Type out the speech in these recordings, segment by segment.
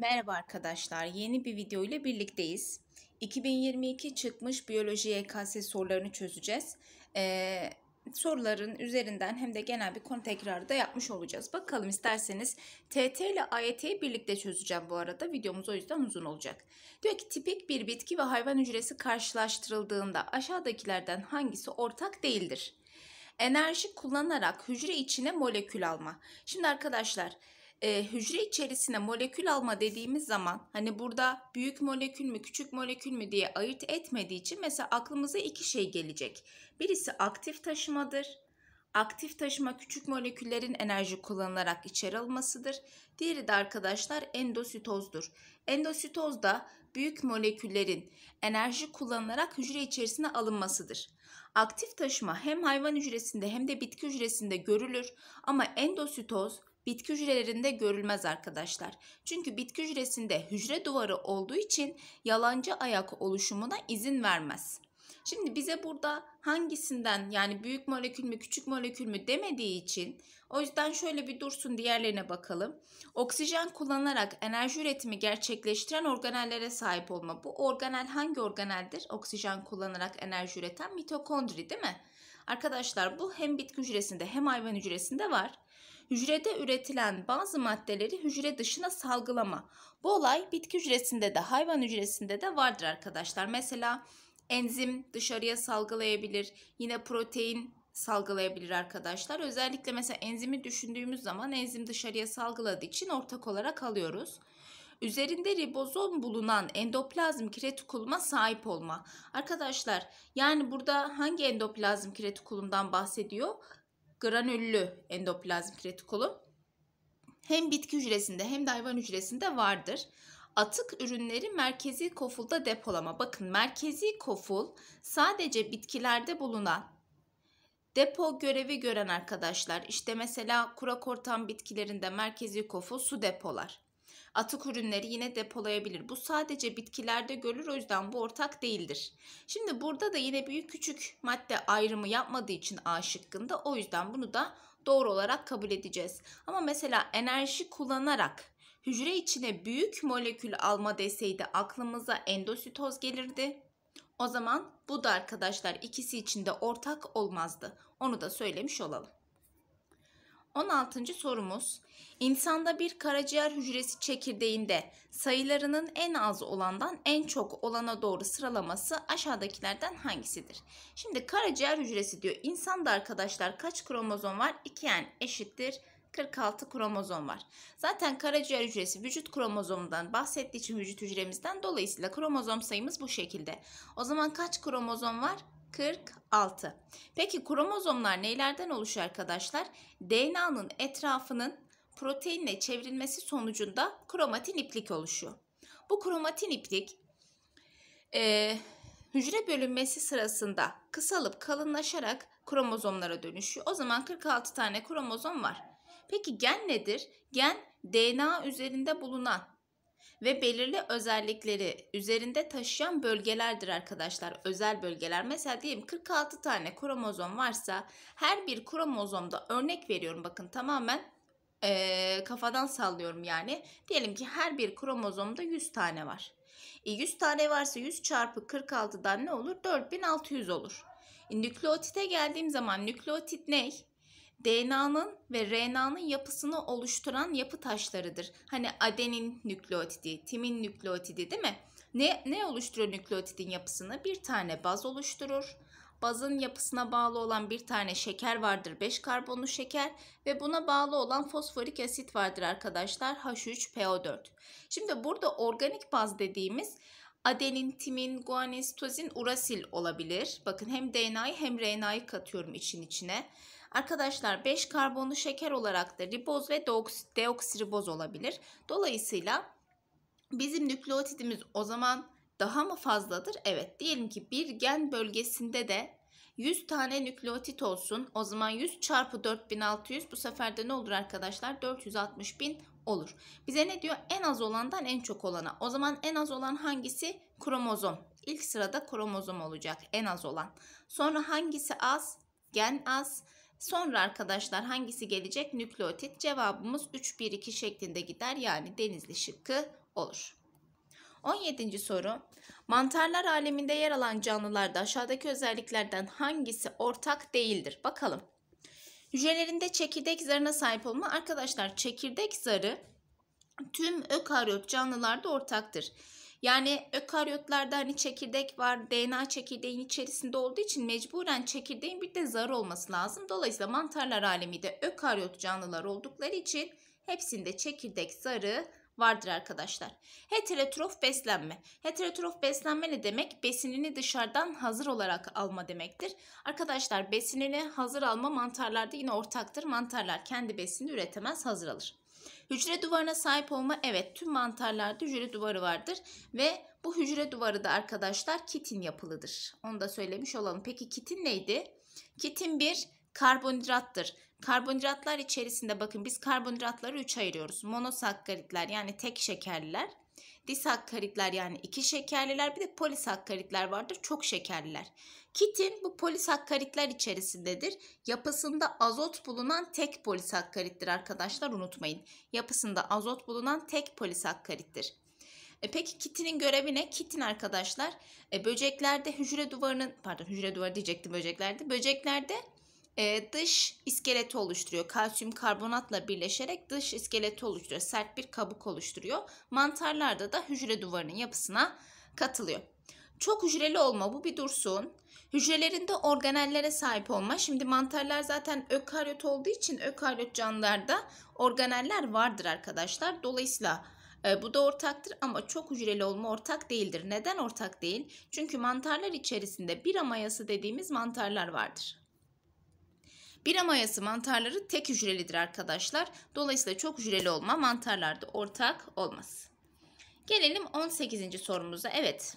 Merhaba arkadaşlar, yeni bir video ile birlikteyiz. 2022 çıkmış biyoloji YKS e sorularını çözeceğiz. Ee, soruların üzerinden hem de genel bir konu tekrarı da yapmış olacağız. Bakalım isterseniz TT ile AYT'yi birlikte çözeceğim bu arada. Videomuz o yüzden uzun olacak. Diyor ki tipik bir bitki ve hayvan hücresi karşılaştırıldığında aşağıdakilerden hangisi ortak değildir? Enerji kullanarak hücre içine molekül alma. Şimdi arkadaşlar e, hücre içerisine molekül alma dediğimiz zaman hani burada büyük molekül mü küçük molekül mü diye ayırt etmediği için mesela aklımıza iki şey gelecek. Birisi aktif taşımadır. Aktif taşıma küçük moleküllerin enerji kullanılarak içeri almasıdır. Diğeri de arkadaşlar endositozdur. Endositoz da büyük moleküllerin enerji kullanılarak hücre içerisine alınmasıdır. Aktif taşıma hem hayvan hücresinde hem de bitki hücresinde görülür ama endositoz bitki hücrelerinde görülmez arkadaşlar. Çünkü bitki hücresinde hücre duvarı olduğu için yalancı ayak oluşumuna izin vermez. Şimdi bize burada hangisinden yani büyük molekül mü küçük molekül mü demediği için o yüzden şöyle bir dursun diğerlerine bakalım. Oksijen kullanarak enerji üretimi gerçekleştiren organellere sahip olma. Bu organel hangi organeldir? Oksijen kullanarak enerji üreten mitokondri değil mi? Arkadaşlar bu hem bitki hücresinde hem hayvan hücresinde var hücrede üretilen bazı maddeleri hücre dışına salgılama. Bu olay bitki hücresinde de hayvan hücresinde de vardır arkadaşlar. Mesela enzim dışarıya salgılayabilir. Yine protein salgılayabilir arkadaşlar. Özellikle mesela enzimi düşündüğümüz zaman enzim dışarıya salgıladığı için ortak olarak alıyoruz. Üzerinde ribozom bulunan endoplazm kiretikuluma sahip olma. Arkadaşlar yani burada hangi endoplazm kiretikulumdan bahsediyor? granüllü endoplazmik retikulum hem bitki hücresinde hem de hayvan hücresinde vardır. Atık ürünleri merkezi kofulda depolama. Bakın merkezi koful sadece bitkilerde bulunan depo görevi gören arkadaşlar İşte mesela kurak ortam bitkilerinde merkezi koful su depolar. Atık ürünleri yine depolayabilir. Bu sadece bitkilerde görülür o yüzden bu ortak değildir. Şimdi burada da yine büyük küçük madde ayrımı yapmadığı için A şıkkında o yüzden bunu da doğru olarak kabul edeceğiz. Ama mesela enerji kullanarak hücre içine büyük molekül alma deseydi aklımıza endositoz gelirdi. O zaman bu da arkadaşlar ikisi için de ortak olmazdı. Onu da söylemiş olalım. 16. sorumuz. İnsanda bir karaciğer hücresi çekirdeğinde sayılarının en az olandan en çok olana doğru sıralaması aşağıdakilerden hangisidir? Şimdi karaciğer hücresi diyor. İnsanda arkadaşlar kaç kromozom var? 2 yani eşittir 46 kromozom var. Zaten karaciğer hücresi vücut kromozomundan bahsettiği için vücut hücremizden dolayısıyla kromozom sayımız bu şekilde. O zaman kaç kromozom var? 46. Peki kromozomlar nelerden oluşuyor arkadaşlar? DNA'nın etrafının proteinle çevrilmesi sonucunda kromatin iplik oluşuyor. Bu kromatin iplik e, hücre bölünmesi sırasında kısalıp kalınlaşarak kromozomlara dönüşüyor. O zaman 46 tane kromozom var. Peki gen nedir? Gen DNA üzerinde bulunan ve belirli özellikleri üzerinde taşıyan bölgelerdir arkadaşlar. Özel bölgeler. Mesela diyelim 46 tane kromozom varsa her bir kromozomda örnek veriyorum bakın tamamen e, kafadan sallıyorum yani. Diyelim ki her bir kromozomda 100 tane var. E, 100 tane varsa 100 çarpı 46'dan ne olur? 4600 olur. E, nükleotite geldiğim zaman nükleotit ne? DNA'nın ve RNA'nın yapısını oluşturan yapı taşlarıdır. Hani adenin nükleotidi, timin nükleotidi değil mi? Ne, ne oluşturur nükleotidin yapısını? Bir tane baz oluşturur. Bazın yapısına bağlı olan bir tane şeker vardır 5 karbonlu şeker ve buna bağlı olan fosforik asit vardır arkadaşlar H3PO4. Şimdi burada organik baz dediğimiz adenin, timin, guanin, sitozin, urasil olabilir. Bakın hem DNA'yı hem RNA'yı katıyorum için içine. Arkadaşlar 5 karbonlu şeker olarak da riboz ve deoksiriboz olabilir. Dolayısıyla bizim nükleotidimiz o zaman daha mı fazladır? Evet diyelim ki bir gen bölgesinde de 100 tane nükleotit olsun. O zaman 100 çarpı 4600 bu sefer de ne olur arkadaşlar? 460 bin olur. Bize ne diyor? En az olandan en çok olana. O zaman en az olan hangisi? Kromozom. İlk sırada kromozom olacak en az olan. Sonra hangisi az? Gen az. Sonra arkadaşlar hangisi gelecek? Nükleotit. Cevabımız 3-1-2 şeklinde gider. Yani denizli şıkkı olur. 17. soru. Mantarlar aleminde yer alan canlılarda aşağıdaki özelliklerden hangisi ortak değildir? Bakalım. Hücrelerinde çekirdek zarına sahip olma. Arkadaşlar çekirdek zarı tüm ökaryot canlılarda ortaktır. Yani ökaryotlarda hani çekirdek var. DNA çekirdeğin içerisinde olduğu için mecburen çekirdeğin bir de zar olması lazım. Dolayısıyla mantarlar alemi ökaryot canlılar oldukları için hepsinde çekirdek zarı vardır arkadaşlar. Heterotrof beslenme. Heterotrof beslenme ne demek? Besinini dışarıdan hazır olarak alma demektir. Arkadaşlar besinini hazır alma mantarlarda yine ortaktır. Mantarlar kendi besini üretemez hazır alır. Hücre duvarına sahip olma evet tüm mantarlarda hücre duvarı vardır ve bu hücre duvarı da arkadaşlar kitin yapılıdır. Onu da söylemiş olalım. Peki kitin neydi? Kitin bir karbonhidrattır. Karbonhidratlar içerisinde bakın biz karbonhidratları 3 ayırıyoruz. Monosakkaritler yani tek şekerliler. Disakkaritler yani iki şekerliler bir de polisakkaritler vardır çok şekerliler. Kitin bu polisakkaritler içerisindedir. Yapısında azot bulunan tek polisakkarittir arkadaşlar unutmayın. Yapısında azot bulunan tek polisakkarittir. E peki kitinin görevi ne? Kitin arkadaşlar e, böceklerde hücre duvarının pardon hücre duvarı diyecektim böceklerde. Böceklerde e, dış iskeleti oluşturuyor. Kalsiyum karbonatla birleşerek dış iskeleti oluşturuyor. Sert bir kabuk oluşturuyor. Mantarlarda da hücre duvarının yapısına katılıyor. Çok hücreli olma bu bir dursun. Hücrelerinde organellere sahip olma. Şimdi mantarlar zaten ökaryot olduğu için ökaryot canlılarda organeller vardır arkadaşlar. Dolayısıyla e, bu da ortaktır ama çok hücreli olma ortak değildir. Neden ortak değil? Çünkü mantarlar içerisinde bir amayası dediğimiz mantarlar vardır. Bir amayası mantarları tek hücrelidir arkadaşlar. Dolayısıyla çok hücreli olma mantarlarda ortak olmaz. Gelelim 18. sorumuza. Evet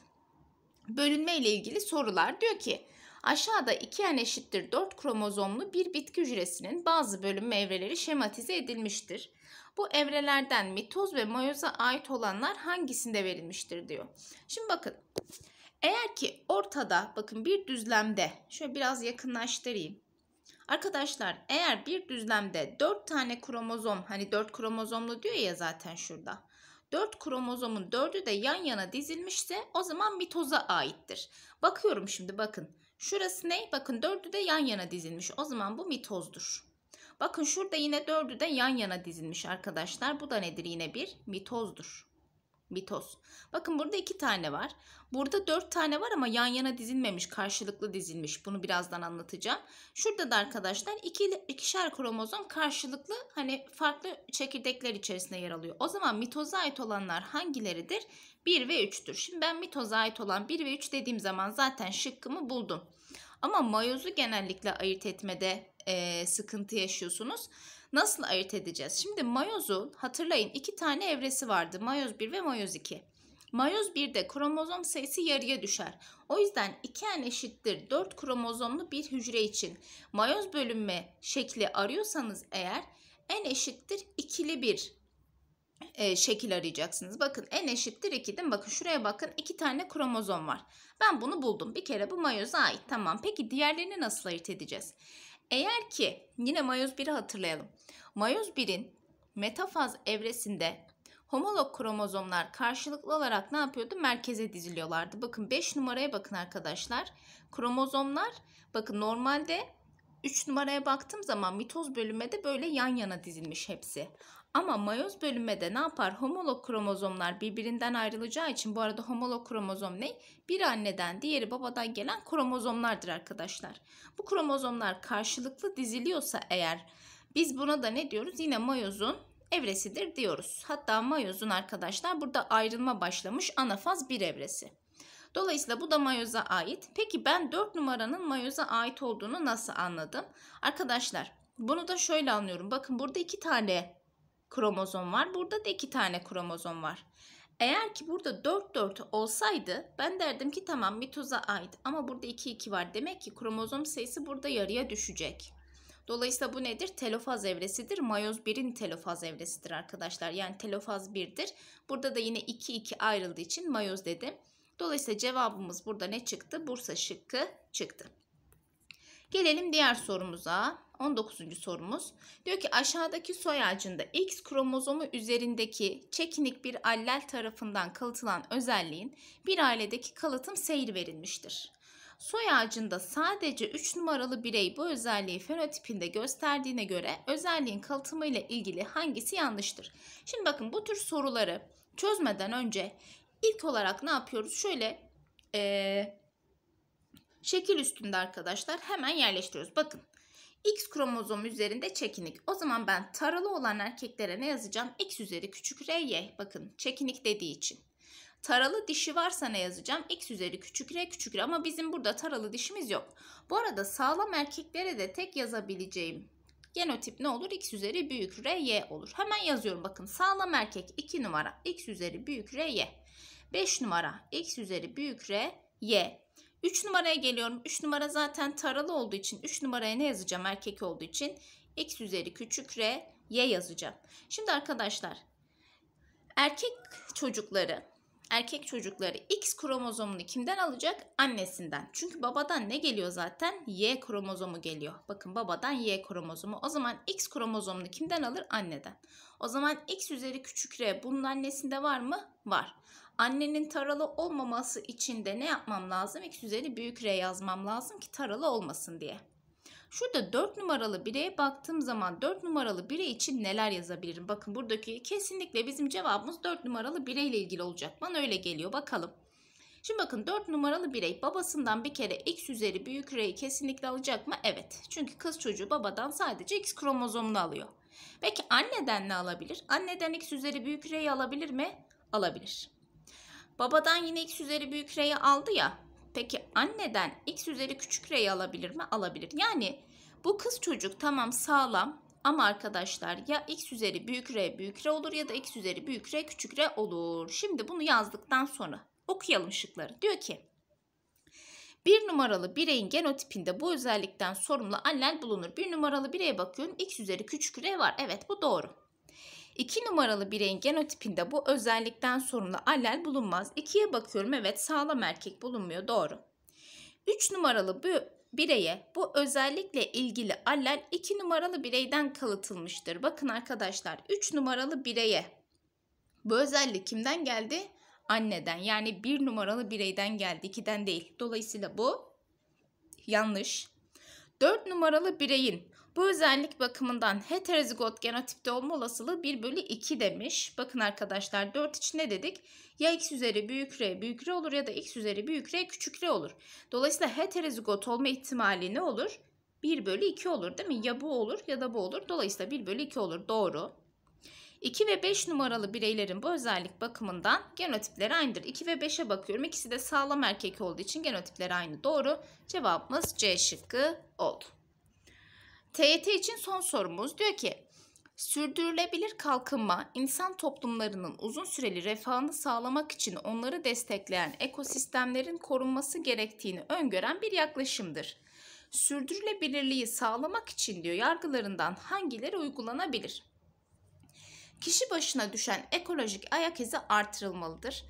Bölünme ile ilgili sorular diyor ki aşağıda 2n eşittir 4 kromozomlu bir bitki hücresinin bazı bölünme evreleri şematize edilmiştir. Bu evrelerden mitoz ve mayoza ait olanlar hangisinde verilmiştir diyor. Şimdi bakın eğer ki ortada bakın bir düzlemde şöyle biraz yakınlaştırayım. Arkadaşlar eğer bir düzlemde 4 tane kromozom hani 4 kromozomlu diyor ya zaten şurada. 4 kromozomun 4'ü de yan yana dizilmişse o zaman mitoza aittir. Bakıyorum şimdi bakın. Şurası ne? Bakın 4'ü de yan yana dizilmiş. O zaman bu mitozdur. Bakın şurada yine 4'ü de yan yana dizilmiş arkadaşlar. Bu da nedir? Yine bir mitozdur. Mitoz. Bakın burada iki tane var. Burada dört tane var ama yan yana dizilmemiş, karşılıklı dizilmiş. Bunu birazdan anlatacağım. Şurada da arkadaşlar iki, ikişer kromozom karşılıklı hani farklı çekirdekler içerisinde yer alıyor. O zaman mitoza ait olanlar hangileridir? 1 ve 3'tür. Şimdi ben mitoza ait olan 1 ve 3 dediğim zaman zaten şıkkımı buldum. Ama mayozu genellikle ayırt etmede e, sıkıntı yaşıyorsunuz. Nasıl ayırt edeceğiz? Şimdi mayozun hatırlayın iki tane evresi vardı. Mayoz 1 ve mayoz 2. Mayoz 1'de kromozom sayısı yarıya düşer. O yüzden 2 en eşittir 4 kromozomlu bir hücre için mayoz bölünme şekli arıyorsanız eğer en eşittir ikili bir e, şekil arayacaksınız. Bakın en eşittir 2 değil mi? Bakın şuraya bakın 2 tane kromozom var. Ben bunu buldum. Bir kere bu mayoza ait. Tamam peki diğerlerini nasıl ayırt edeceğiz? Eğer ki yine mayoz 1'i hatırlayalım. Mayoz 1'in metafaz evresinde homolog kromozomlar karşılıklı olarak ne yapıyordu? Merkeze diziliyorlardı. Bakın 5 numaraya bakın arkadaşlar. Kromozomlar bakın normalde 3 numaraya baktığım zaman mitoz bölünmede böyle yan yana dizilmiş hepsi. Ama mayoz bölünmede ne yapar? Homolog kromozomlar birbirinden ayrılacağı için bu arada homolog kromozom ne? Bir anneden diğeri babadan gelen kromozomlardır arkadaşlar. Bu kromozomlar karşılıklı diziliyorsa eğer biz buna da ne diyoruz? Yine mayozun evresidir diyoruz. Hatta mayozun arkadaşlar burada ayrılma başlamış ana faz 1 evresi. Dolayısıyla bu da mayoza ait. Peki ben 4 numaranın mayoza ait olduğunu nasıl anladım? Arkadaşlar bunu da şöyle anlıyorum. Bakın burada 2 tane kromozom var. Burada da 2 tane kromozom var. Eğer ki burada 4 4 olsaydı ben derdim ki tamam mitoza ait ama burada 2 2 var. Demek ki kromozom sayısı burada yarıya düşecek. Dolayısıyla bu nedir? Telofaz evresidir. Mayoz 1'in telofaz evresidir arkadaşlar. Yani telofaz 1'dir. Burada da yine 2 2 ayrıldığı için mayoz dedim. Dolayısıyla cevabımız burada ne çıktı? Bursa şıkkı çıktı. Gelelim diğer sorumuza. 19. sorumuz. Diyor ki aşağıdaki soy ağacında X kromozomu üzerindeki çekinik bir allel tarafından kalıtılan özelliğin bir ailedeki kalıtım seyri verilmiştir. Soy ağacında sadece 3 numaralı birey bu özelliği fenotipinde gösterdiğine göre özelliğin kalıtımı ile ilgili hangisi yanlıştır? Şimdi bakın bu tür soruları çözmeden önce ilk olarak ne yapıyoruz? Şöyle ee, şekil üstünde arkadaşlar hemen yerleştiriyoruz. Bakın X kromozom üzerinde çekinik. O zaman ben taralı olan erkeklere ne yazacağım? X üzeri küçük R, Bakın çekinik dediği için. Taralı dişi varsa ne yazacağım? X üzeri küçük R küçük R ama bizim burada taralı dişimiz yok. Bu arada sağlam erkeklere de tek yazabileceğim genotip ne olur? X üzeri büyük R Y olur. Hemen yazıyorum bakın sağlam erkek 2 numara X üzeri büyük R Y. 5 numara X üzeri büyük R Y. 3 numaraya geliyorum. 3 numara zaten taralı olduğu için 3 numaraya ne yazacağım erkek olduğu için? X üzeri küçük R Y yazacağım. Şimdi arkadaşlar erkek çocukları erkek çocukları X kromozomunu kimden alacak? Annesinden. Çünkü babadan ne geliyor zaten? Y kromozomu geliyor. Bakın babadan Y kromozomu. O zaman X kromozomunu kimden alır? Anneden. O zaman X üzeri küçük R bunun annesinde var mı? Var. Annenin taralı olmaması için de ne yapmam lazım? X üzeri büyük R yazmam lazım ki taralı olmasın diye. Şurada 4 numaralı bireye baktığım zaman 4 numaralı bire için neler yazabilirim? Bakın buradaki kesinlikle bizim cevabımız 4 numaralı bireyle ilgili olacak. Bana öyle geliyor bakalım. Şimdi bakın 4 numaralı birey babasından bir kere x üzeri büyük R'yi kesinlikle alacak mı? Evet. Çünkü kız çocuğu babadan sadece x kromozomunu alıyor. Peki anneden ne alabilir? Anneden x üzeri büyük R'yi alabilir mi? Alabilir. Babadan yine x üzeri büyük R'yi aldı ya. Peki anneden x üzeri küçük r'yi alabilir mi? Alabilir. Yani bu kız çocuk tamam sağlam ama arkadaşlar ya x üzeri büyük r büyük r olur ya da x üzeri büyük r küçük r olur. Şimdi bunu yazdıktan sonra okuyalım şıkları. Diyor ki bir numaralı bireyin genotipinde bu özellikten sorumlu allel bulunur. Bir numaralı bireye bakıyorum x üzeri küçük r var. Evet bu doğru. 2 numaralı bireyin genotipinde bu özellikten sorumlu allel bulunmaz. 2'ye bakıyorum evet sağlam erkek bulunmuyor doğru. 3 numaralı bu bireye bu özellikle ilgili allel 2 numaralı bireyden kalıtılmıştır. Bakın arkadaşlar 3 numaralı bireye bu özellik kimden geldi? Anneden yani 1 numaralı bireyden geldi 2'den değil. Dolayısıyla bu yanlış. 4 numaralı bireyin bu özellik bakımından heterozigot genotipte olma olasılığı 1 bölü 2 demiş. Bakın arkadaşlar 4 için ne dedik? Ya x üzeri büyük r büyük r olur ya da x üzeri büyük r küçük r olur. Dolayısıyla heterozigot olma ihtimali ne olur? 1 bölü 2 olur değil mi? Ya bu olur ya da bu olur. Dolayısıyla 1 bölü 2 olur. Doğru. 2 ve 5 numaralı bireylerin bu özellik bakımından genotipleri aynıdır. 2 ve 5'e bakıyorum. İkisi de sağlam erkek olduğu için genotipleri aynı. Doğru. Cevabımız C şıkkı oldu. TYT için son sorumuz diyor ki Sürdürülebilir kalkınma, insan toplumlarının uzun süreli refahını sağlamak için onları destekleyen ekosistemlerin korunması gerektiğini öngören bir yaklaşımdır. Sürdürülebilirliği sağlamak için diyor yargılarından hangileri uygulanabilir? Kişi başına düşen ekolojik ayak izi artırılmalıdır.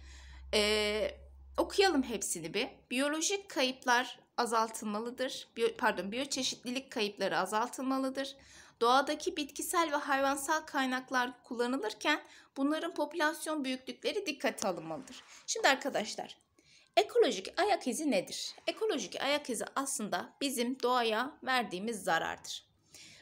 Ee, okuyalım hepsini bir. Biyolojik kayıplar azaltılmalıdır. Biyo, pardon, biyoçeşitlilik kayıpları azaltılmalıdır. Doğadaki bitkisel ve hayvansal kaynaklar kullanılırken bunların popülasyon büyüklükleri dikkate alınmalıdır. Şimdi arkadaşlar, ekolojik ayak izi nedir? Ekolojik ayak izi aslında bizim doğaya verdiğimiz zarardır.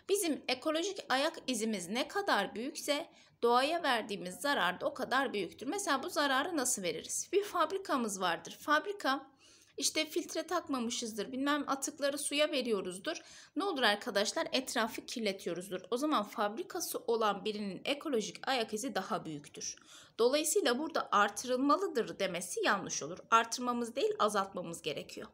Bizim ekolojik ayak izimiz ne kadar büyükse doğaya verdiğimiz zarar da o kadar büyüktür. Mesela bu zararı nasıl veririz? Bir fabrikamız vardır. Fabrika işte filtre takmamışızdır. Bilmem atıkları suya veriyoruzdur. Ne olur arkadaşlar? Etrafı kirletiyoruzdur. O zaman fabrikası olan birinin ekolojik ayak izi daha büyüktür. Dolayısıyla burada artırılmalıdır demesi yanlış olur. Artırmamız değil azaltmamız gerekiyor.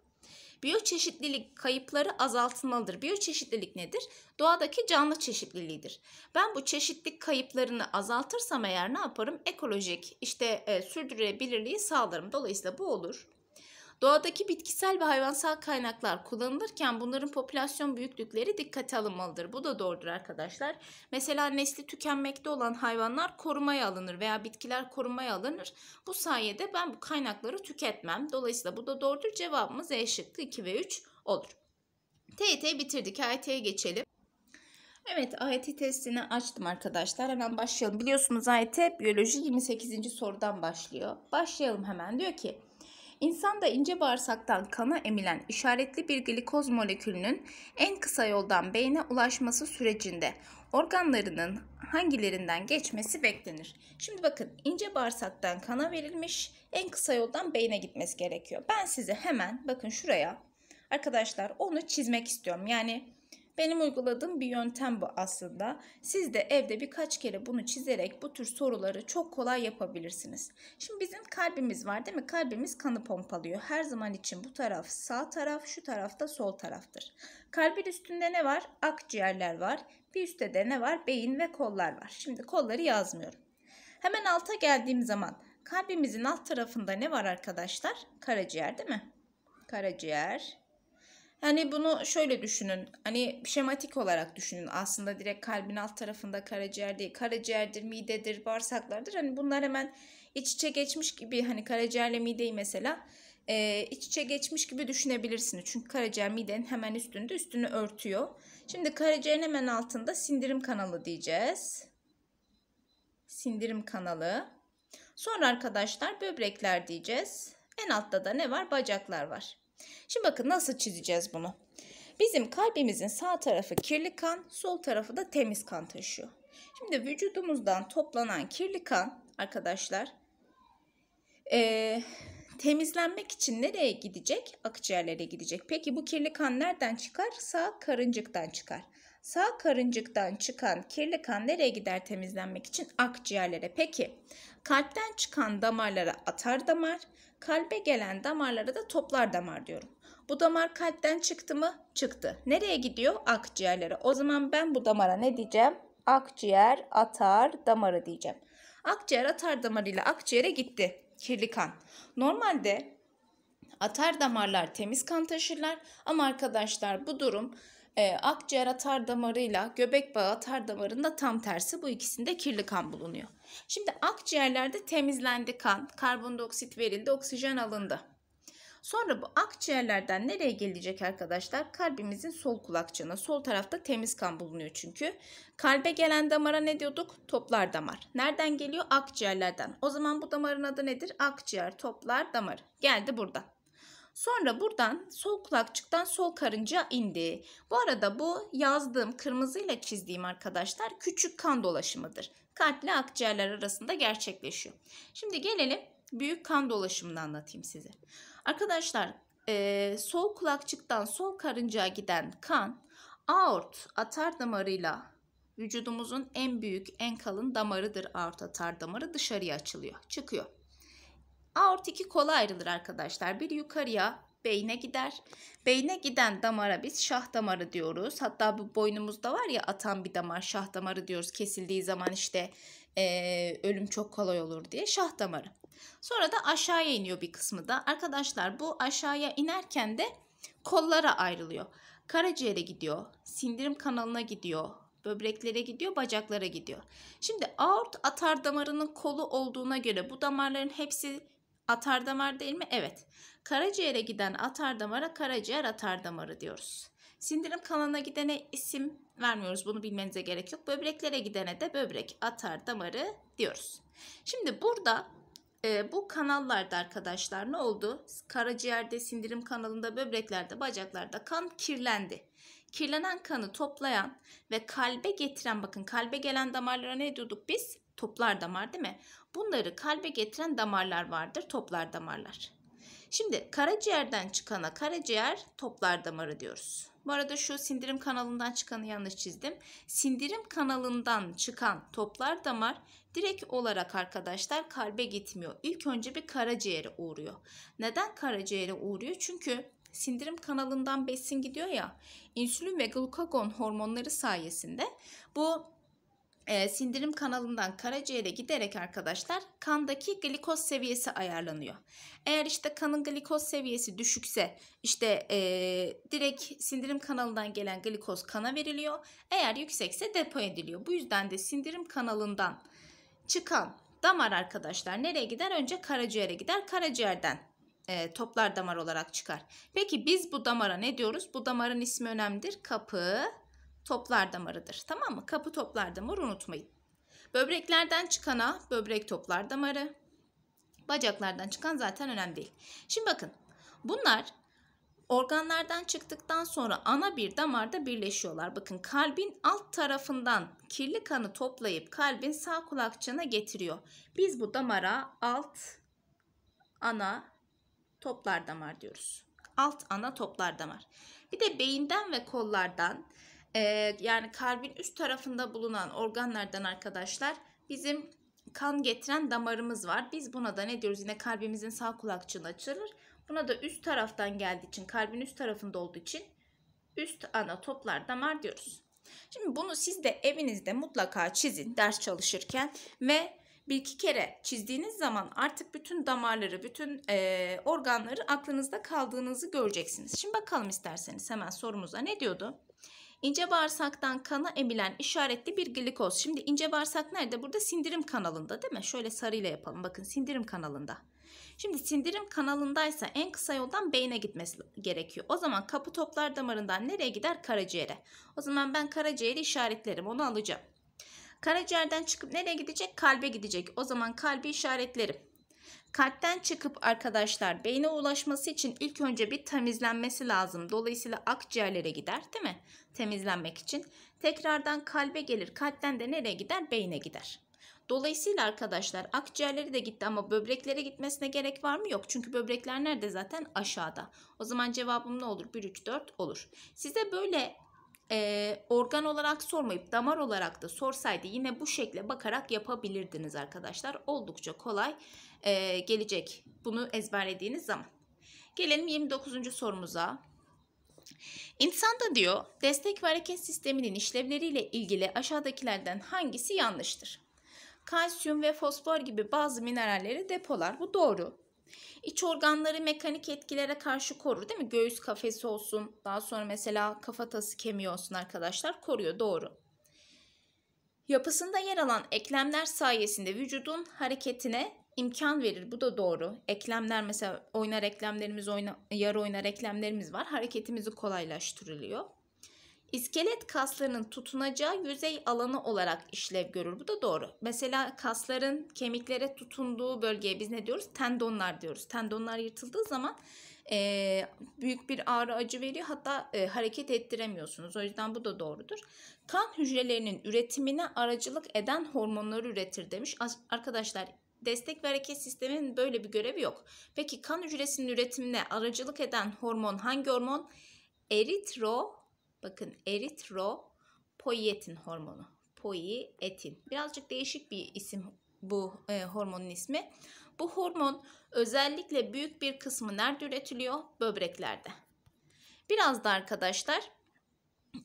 Biyoçeşitlilik kayıpları azaltılmalıdır. Biyoçeşitlilik nedir? Doğadaki canlı çeşitliliğidir. Ben bu çeşitlilik kayıplarını azaltırsam eğer ne yaparım? Ekolojik işte e, sürdürülebilirliği sağlarım. Dolayısıyla bu olur. Doğadaki bitkisel ve hayvansal kaynaklar kullanılırken bunların popülasyon büyüklükleri dikkate alınmalıdır. Bu da doğrudur arkadaşlar. Mesela nesli tükenmekte olan hayvanlar korumaya alınır veya bitkiler korumaya alınır. Bu sayede ben bu kaynakları tüketmem. Dolayısıyla bu da doğrudur. Cevabımız E şıkkı 2 ve 3 olur. TYT'yi bitirdik. AYT'ye geçelim. Evet AYT testini açtım arkadaşlar. Hemen başlayalım. Biliyorsunuz AYT biyoloji 28. sorudan başlıyor. Başlayalım hemen. Diyor ki İnsanda ince bağırsaktan kana emilen işaretli bir glikoz molekülünün en kısa yoldan beyne ulaşması sürecinde organlarının hangilerinden geçmesi beklenir? Şimdi bakın ince bağırsaktan kana verilmiş en kısa yoldan beyne gitmesi gerekiyor. Ben size hemen bakın şuraya arkadaşlar onu çizmek istiyorum. Yani benim uyguladığım bir yöntem bu aslında. Siz de evde birkaç kere bunu çizerek bu tür soruları çok kolay yapabilirsiniz. Şimdi bizim kalbimiz var değil mi? Kalbimiz kanı pompalıyor. Her zaman için bu taraf sağ taraf, şu tarafta sol taraftır. Kalbin üstünde ne var? Akciğerler var. Bir üstte de ne var? Beyin ve kollar var. Şimdi kolları yazmıyorum. Hemen alta geldiğim zaman kalbimizin alt tarafında ne var arkadaşlar? Karaciğer değil mi? Karaciğer, Hani bunu şöyle düşünün. Hani şematik olarak düşünün. Aslında direkt kalbin alt tarafında karaciğer değil. Karaciğerdir, midedir, bağırsaklardır. Hani bunlar hemen iç içe geçmiş gibi hani karaciğerle mideyi mesela e, iç içe geçmiş gibi düşünebilirsiniz. Çünkü karaciğer midenin hemen üstünde üstünü örtüyor. Şimdi karaciğerin hemen altında sindirim kanalı diyeceğiz. Sindirim kanalı. Sonra arkadaşlar böbrekler diyeceğiz. En altta da ne var? Bacaklar var. Şimdi bakın nasıl çizeceğiz bunu. Bizim kalbimizin sağ tarafı kirli kan, sol tarafı da temiz kan taşıyor. Şimdi vücudumuzdan toplanan kirli kan arkadaşlar e, temizlenmek için nereye gidecek? Akciğerlere gidecek. Peki bu kirli kan nereden çıkar? Sağ karıncıktan çıkar. Sağ karıncıktan çıkan kirli kan nereye gider temizlenmek için? Akciğerlere. Peki kalpten çıkan damarlara atar damar, Kalbe gelen damarlara da toplar damar diyorum. Bu damar kalpten çıktı mı? Çıktı. Nereye gidiyor? Akciğerlere. O zaman ben bu damara ne diyeceğim? Akciğer atar damarı diyeceğim. Akciğer atar damarıyla akciğere gitti. Kirli kan. Normalde atar damarlar temiz kan taşırlar ama arkadaşlar bu durum e, akciğer atar damarıyla göbek bağı atar damarında tam tersi bu ikisinde kirli kan bulunuyor. Şimdi akciğerlerde temizlendi kan, karbondioksit verildi, oksijen alındı. Sonra bu akciğerlerden nereye gelecek arkadaşlar? Kalbimizin sol kulakçığına. Sol tarafta temiz kan bulunuyor çünkü. Kalbe gelen damara ne diyorduk? Toplar damar. Nereden geliyor? Akciğerlerden. O zaman bu damarın adı nedir? Akciğer, toplar, damar. Geldi buradan. Sonra buradan sol kulakçıktan sol karınca indi. Bu arada bu yazdığım kırmızıyla çizdiğim arkadaşlar küçük kan dolaşımıdır. Kalp ile akciğerler arasında gerçekleşiyor. Şimdi gelelim büyük kan dolaşımını anlatayım size. Arkadaşlar e, sol kulakçıktan sol karıncaya giden kan aort atar damarıyla vücudumuzun en büyük en kalın damarıdır aort atar damarı dışarıya açılıyor çıkıyor. Aort iki kola ayrılır arkadaşlar. Bir yukarıya beyne gider. Beyne giden damara biz şah damarı diyoruz. Hatta bu boynumuzda var ya atan bir damar şah damarı diyoruz. Kesildiği zaman işte e, ölüm çok kolay olur diye şah damarı. Sonra da aşağıya iniyor bir kısmı da. Arkadaşlar bu aşağıya inerken de kollara ayrılıyor. Karaciğere gidiyor, sindirim kanalına gidiyor, böbreklere gidiyor, bacaklara gidiyor. Şimdi aort atar damarının kolu olduğuna göre bu damarların hepsi Atardamar değil mi? Evet. Karaciğere giden atardamara karaciğer atardamarı diyoruz. Sindirim kanalına gidene isim vermiyoruz. Bunu bilmenize gerek yok. Böbreklere gidene de böbrek atardamarı diyoruz. Şimdi burada e, bu kanallarda arkadaşlar ne oldu? Karaciğerde, sindirim kanalında, böbreklerde, bacaklarda kan kirlendi. Kirlenen kanı toplayan ve kalbe getiren bakın kalbe gelen damarlara ne diyorduk biz? Toplar damar değil mi? Bunları kalbe getiren damarlar vardır, toplar damarlar. Şimdi karaciğerden çıkana karaciğer toplar damarı diyoruz. Bu arada şu sindirim kanalından çıkanı yanlış çizdim. Sindirim kanalından çıkan toplar damar direkt olarak arkadaşlar kalbe gitmiyor. İlk önce bir karaciğere uğruyor. Neden karaciğere uğruyor? Çünkü sindirim kanalından besin gidiyor ya. İnsülin ve glukagon hormonları sayesinde bu e, sindirim kanalından karaciğere giderek arkadaşlar kandaki glikoz seviyesi ayarlanıyor. Eğer işte kanın glikoz seviyesi düşükse işte e, direkt sindirim kanalından gelen glikoz kana veriliyor. Eğer yüksekse depo ediliyor. Bu yüzden de sindirim kanalından çıkan damar arkadaşlar nereye gider? Önce karaciğere gider. Karaciğerden e, toplar damar olarak çıkar. Peki biz bu damara ne diyoruz? Bu damarın ismi önemlidir. Kapı toplar damarıdır. Tamam mı? Kapı toplar damarı unutmayın. Böbreklerden çıkana böbrek toplar damarı. Bacaklardan çıkan zaten önemli değil. Şimdi bakın bunlar organlardan çıktıktan sonra ana bir damarda birleşiyorlar. Bakın kalbin alt tarafından kirli kanı toplayıp kalbin sağ kulakçığına getiriyor. Biz bu damara alt ana toplar damar diyoruz. Alt ana toplar damar. Bir de beyinden ve kollardan e, yani kalbin üst tarafında bulunan organlardan arkadaşlar bizim kan getiren damarımız var. Biz buna da ne diyoruz? Yine kalbimizin sağ kulakçığını açılır. Buna da üst taraftan geldiği için, kalbin üst tarafında olduğu için üst ana toplar damar diyoruz. Şimdi bunu siz de evinizde mutlaka çizin ders çalışırken ve bir iki kere çizdiğiniz zaman artık bütün damarları, bütün e, organları aklınızda kaldığınızı göreceksiniz. Şimdi bakalım isterseniz hemen sorumuza ne diyordu? İnce bağırsaktan kana emilen işaretli bir glikoz. Şimdi ince bağırsak nerede? Burada sindirim kanalında değil mi? Şöyle sarıyla yapalım. Bakın sindirim kanalında. Şimdi sindirim kanalındaysa en kısa yoldan beyne gitmesi gerekiyor. O zaman kapı toplar damarından nereye gider? Karaciğere. O zaman ben karaciğeri işaretlerim. Onu alacağım. Karaciğerden çıkıp nereye gidecek? Kalbe gidecek. O zaman kalbi işaretlerim. Kalpten çıkıp arkadaşlar beyne ulaşması için ilk önce bir temizlenmesi lazım. Dolayısıyla akciğerlere gider değil mi? Temizlenmek için. Tekrardan kalbe gelir. Kalpten de nereye gider? Beyne gider. Dolayısıyla arkadaşlar akciğerleri de gitti ama böbreklere gitmesine gerek var mı? Yok. Çünkü böbrekler nerede zaten? Aşağıda. O zaman cevabım ne olur? 1, 3, 4 olur. Size böyle e, organ olarak sormayıp damar olarak da sorsaydı yine bu şekle bakarak yapabilirdiniz arkadaşlar. Oldukça kolay e, gelecek bunu ezberlediğiniz zaman. Gelelim 29. sorumuza. İnsanda diyor destek ve hareket sisteminin işlevleriyle ilgili aşağıdakilerden hangisi yanlıştır? Kalsiyum ve fosfor gibi bazı mineralleri depolar. Bu doğru. İç organları mekanik etkilere karşı korur değil mi? Göğüs kafesi olsun. Daha sonra mesela kafatası kemiği olsun arkadaşlar. Koruyor doğru. Yapısında yer alan eklemler sayesinde vücudun hareketine imkan verir. Bu da doğru. Eklemler mesela oynar eklemlerimiz, oyna, yarı oynar eklemlerimiz var. Hareketimizi kolaylaştırılıyor. İskelet kaslarının tutunacağı yüzey alanı olarak işlev görür. Bu da doğru. Mesela kasların kemiklere tutunduğu bölgeye biz ne diyoruz? Tendonlar diyoruz. Tendonlar yırtıldığı zaman e, büyük bir ağrı acı veriyor. Hatta e, hareket ettiremiyorsunuz. O yüzden bu da doğrudur. Kan hücrelerinin üretimine aracılık eden hormonları üretir demiş. As arkadaşlar destek ve hareket sisteminin böyle bir görevi yok. Peki kan hücresinin üretimine aracılık eden hormon hangi hormon? Eritro Bakın eritropoietin hormonu. Poietin. Birazcık değişik bir isim bu e, hormonun ismi. Bu hormon özellikle büyük bir kısmı nerede üretiliyor? Böbreklerde. Biraz da arkadaşlar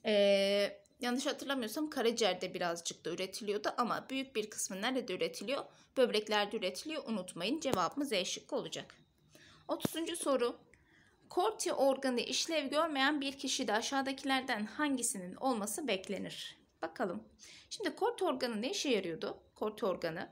e, yanlış hatırlamıyorsam karaciğerde birazcık da üretiliyordu ama büyük bir kısmı nerede üretiliyor? Böbreklerde üretiliyor. Unutmayın cevabımız E şıkkı olacak. 30. soru Korti organı işlev görmeyen bir kişi de aşağıdakilerden hangisinin olması beklenir? Bakalım. Şimdi kort organı ne işe yarıyordu? Korti organı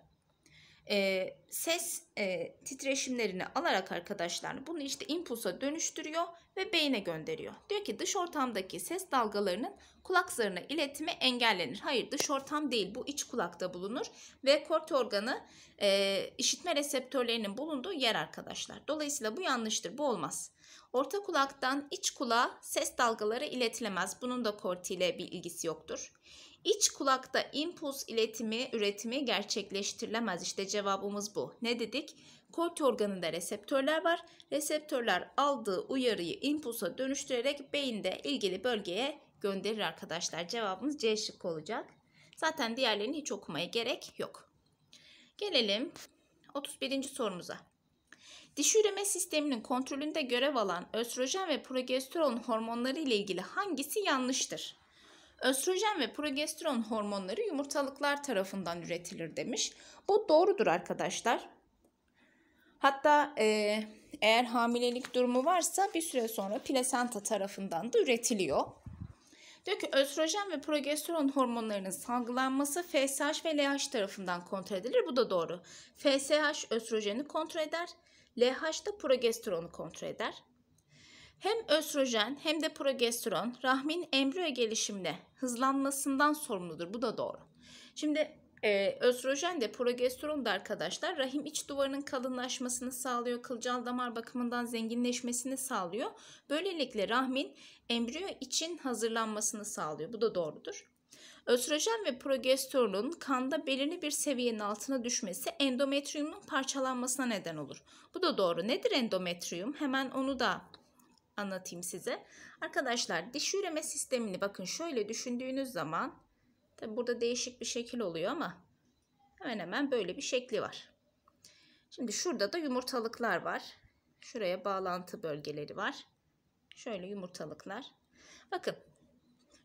e, ses e, titreşimlerini alarak arkadaşlar bunu işte impulsa dönüştürüyor ve beyine gönderiyor. Diyor ki dış ortamdaki ses dalgalarının kulak zarına iletimi engellenir. Hayır dış ortam değil bu iç kulakta bulunur ve kort organı e, işitme reseptörlerinin bulunduğu yer arkadaşlar. Dolayısıyla bu yanlıştır bu olmaz. Orta kulaktan iç kulağa ses dalgaları iletilemez. Bunun da korti ile bir ilgisi yoktur. İç kulakta impuls iletimi, üretimi gerçekleştirilemez. İşte cevabımız bu. Ne dedik? Korti organında reseptörler var. Reseptörler aldığı uyarıyı impulsa dönüştürerek beyinde ilgili bölgeye gönderir arkadaşlar. Cevabımız C şıkkı olacak. Zaten diğerlerini hiç okumaya gerek yok. Gelelim 31. sorumuza. Diş üreme sisteminin kontrolünde görev alan östrojen ve progesteron hormonları ile ilgili hangisi yanlıştır? Östrojen ve progesteron hormonları yumurtalıklar tarafından üretilir demiş. Bu doğrudur arkadaşlar. Hatta e, eğer hamilelik durumu varsa bir süre sonra plasenta tarafından da üretiliyor. Diyor ki östrojen ve progesteron hormonlarının salgılanması FSH ve LH tarafından kontrol edilir. Bu da doğru. FSH östrojeni kontrol eder. LH da progesteronu kontrol eder. Hem östrojen hem de progesteron rahmin embriyo gelişimde hızlanmasından sorumludur. Bu da doğru. Şimdi ee, östrojen de progesteron da arkadaşlar rahim iç duvarının kalınlaşmasını sağlıyor. Kılcal damar bakımından zenginleşmesini sağlıyor. Böylelikle rahmin embriyo için hazırlanmasını sağlıyor. Bu da doğrudur. Östrojen ve progesteronun kanda belirli bir seviyenin altına düşmesi endometriyumun parçalanmasına neden olur. Bu da doğru. Nedir endometriyum? Hemen onu da anlatayım size. Arkadaşlar dişi üreme sistemini bakın şöyle düşündüğünüz zaman tabi burada değişik bir şekil oluyor ama hemen hemen böyle bir şekli var. Şimdi şurada da yumurtalıklar var. Şuraya bağlantı bölgeleri var. Şöyle yumurtalıklar. Bakın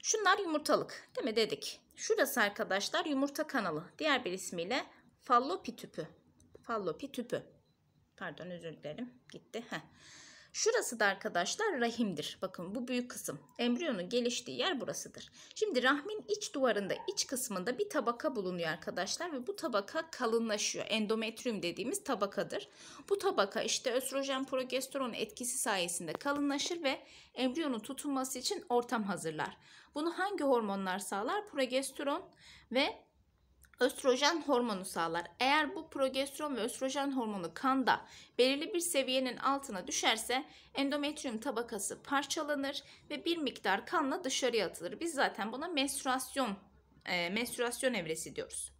Şunlar yumurtalık değil mi dedik. Şurası arkadaşlar yumurta kanalı. Diğer bir ismiyle fallopi tüpü. Fallopi tüpü. Pardon özür dilerim. Gitti. Heh. Şurası da arkadaşlar rahimdir. Bakın bu büyük kısım. Embriyonun geliştiği yer burasıdır. Şimdi rahmin iç duvarında, iç kısmında bir tabaka bulunuyor arkadaşlar ve bu tabaka kalınlaşıyor. Endometrium dediğimiz tabakadır. Bu tabaka işte östrojen, progesteron etkisi sayesinde kalınlaşır ve embriyonun tutunması için ortam hazırlar. Bunu hangi hormonlar sağlar? Progesteron ve östrojen hormonu sağlar. Eğer bu progesteron ve östrojen hormonu kanda belirli bir seviyenin altına düşerse endometrium tabakası parçalanır ve bir miktar kanla dışarıya atılır. Biz zaten buna menstruasyon e, menstruasyon evresi diyoruz.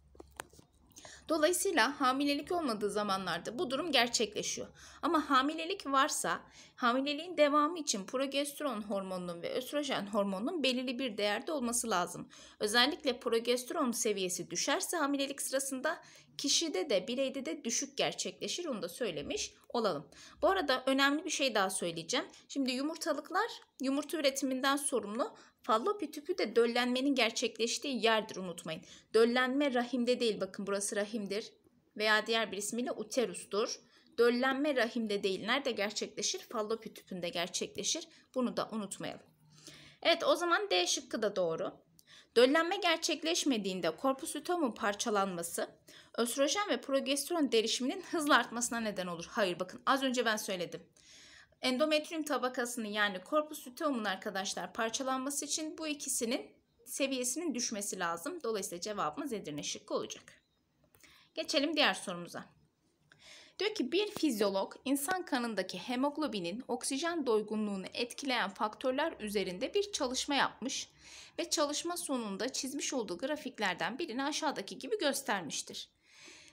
Dolayısıyla hamilelik olmadığı zamanlarda bu durum gerçekleşiyor. Ama hamilelik varsa Hamileliğin devamı için progesteron hormonunun ve östrojen hormonunun belirli bir değerde olması lazım. Özellikle progesteron seviyesi düşerse hamilelik sırasında kişide de bireyde de düşük gerçekleşir onu da söylemiş olalım. Bu arada önemli bir şey daha söyleyeceğim. Şimdi yumurtalıklar yumurta üretiminden sorumlu. Fallopi tüpü de döllenmenin gerçekleştiği yerdir unutmayın. Döllenme rahimde değil bakın burası rahimdir veya diğer bir ismiyle uterustur. Döllenme rahimde değil. Nerede gerçekleşir? Fallopi tüpünde gerçekleşir. Bunu da unutmayalım. Evet o zaman D şıkkı da doğru. Döllenme gerçekleşmediğinde korpus luteum'un parçalanması östrojen ve progesteron derişiminin hızla artmasına neden olur. Hayır bakın az önce ben söyledim. Endometrium tabakasının yani korpus luteum'un arkadaşlar parçalanması için bu ikisinin seviyesinin düşmesi lazım. Dolayısıyla cevabımız Edirne şıkkı olacak. Geçelim diğer sorumuza. Diyor ki bir fizyolog insan kanındaki hemoglobinin oksijen doygunluğunu etkileyen faktörler üzerinde bir çalışma yapmış ve çalışma sonunda çizmiş olduğu grafiklerden birini aşağıdaki gibi göstermiştir.